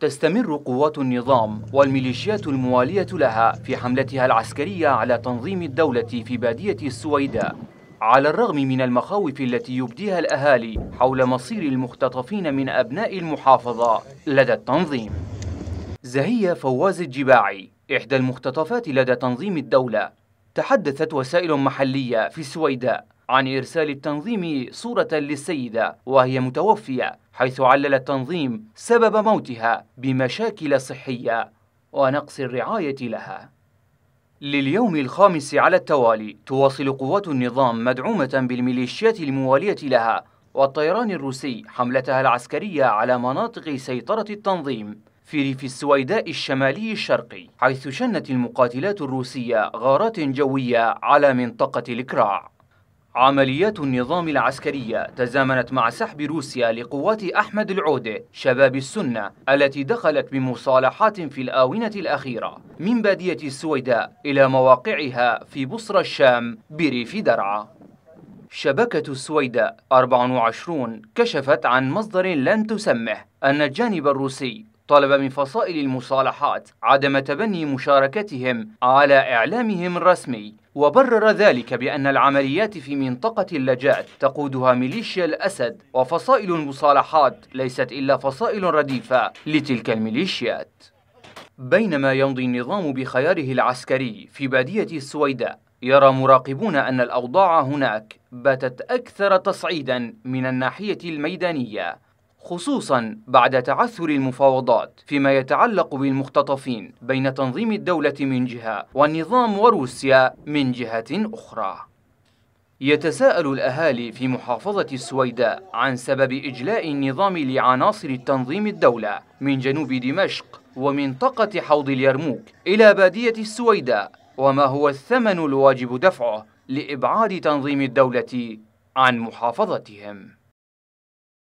تستمر قوات النظام والميليشيات الموالية لها في حملتها العسكرية على تنظيم الدولة في بادية السويداء على الرغم من المخاوف التي يبديها الأهالي حول مصير المختطفين من أبناء المحافظة لدى التنظيم زهية فواز الجباعي إحدى المختطفات لدى تنظيم الدولة تحدثت وسائل محلية في السويداء عن إرسال التنظيم صورة للسيدة وهي متوفية حيث علل التنظيم سبب موتها بمشاكل صحية ونقص الرعاية لها لليوم الخامس على التوالي تواصل قوات النظام مدعومة بالميليشيات الموالية لها والطيران الروسي حملتها العسكرية على مناطق سيطرة التنظيم في ريف السويداء الشمالي الشرقي حيث شنت المقاتلات الروسية غارات جوية على منطقة الكراع عمليات النظام العسكرية تزامنت مع سحب روسيا لقوات أحمد العودة شباب السنة التي دخلت بمصالحات في الآونة الأخيرة من بادية السويداء إلى مواقعها في بصر الشام بريف درعا شبكة السويداء 24 كشفت عن مصدر لن تسمه أن الجانب الروسي طلب من فصائل المصالحات عدم تبني مشاركتهم على إعلامهم الرسمي وبرر ذلك بأن العمليات في منطقة اللجات تقودها ميليشيا الأسد وفصائل المصالحات ليست إلا فصائل رديفة لتلك الميليشيات بينما يمضي النظام بخياره العسكري في بادية السويداء يرى مراقبون أن الأوضاع هناك باتت أكثر تصعيدا من الناحية الميدانية خصوصا بعد تعثر المفاوضات فيما يتعلق بالمختطفين بين تنظيم الدولة من جهة والنظام وروسيا من جهة أخرى يتساءل الأهالي في محافظة السويداء عن سبب إجلاء النظام لعناصر التنظيم الدولة من جنوب دمشق ومنطقة حوض اليرموك إلى بادية السويداء وما هو الثمن الواجب دفعه لإبعاد تنظيم الدولة عن محافظتهم